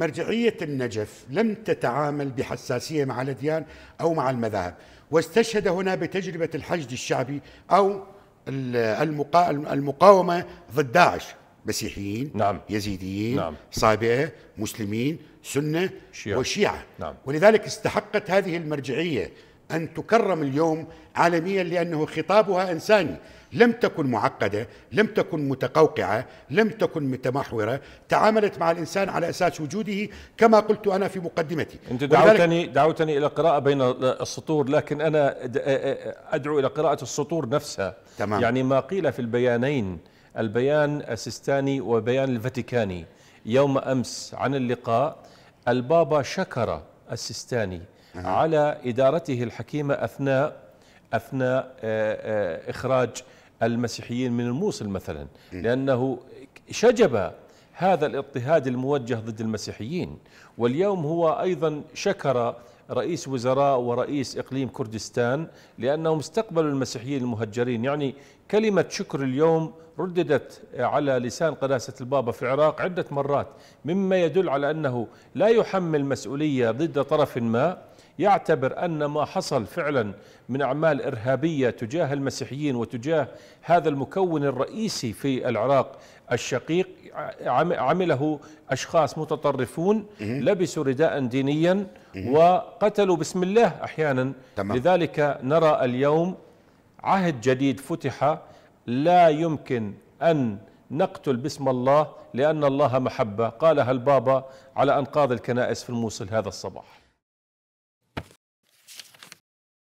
مرجعية النجف لم تتعامل بحساسية مع الأديان أو مع المذاهب واستشهد هنا بتجربة الحشد الشعبي أو المقاومة ضد داعش مسيحيين نعم. يزيديين نعم. صابئة مسلمين سنة شيعة. وشيعة نعم. ولذلك استحقت هذه المرجعية أن تكرم اليوم عالميا لأنه خطابها إنساني لم تكن معقدة لم تكن متقوقعة لم تكن متمحورة تعاملت مع الإنسان على أساس وجوده كما قلت أنا في مقدمتي أنت دعوتني, دعوتني إلى قراءة بين السطور لكن أنا أدعو إلى قراءة السطور نفسها تمام. يعني ما قيل في البيانين البيان السيستاني وبيان الفاتيكاني يوم أمس عن اللقاء البابا شكر السيستاني على إدارته الحكيمة أثناء أثناء آه، آه، إخراج المسيحيين من الموصل مثلا لأنه شجب هذا الاضطهاد الموجه ضد المسيحيين واليوم هو أيضا شكر رئيس وزراء ورئيس إقليم كردستان لأنهم استقبلوا المسيحيين المهجرين يعني كلمة شكر اليوم رددت على لسان قداسة البابا في العراق عدة مرات مما يدل على أنه لا يحمل مسؤولية ضد طرف ما يعتبر أن ما حصل فعلا من أعمال إرهابية تجاه المسيحيين وتجاه هذا المكون الرئيسي في العراق الشقيق عمله أشخاص متطرفون لبسوا رداء دينيا وقتلوا بسم الله أحيانا تمام. لذلك نرى اليوم عهد جديد فتح لا يمكن أن نقتل باسم الله لأن الله محبة قالها البابا على أنقاض الكنائس في الموصل هذا الصباح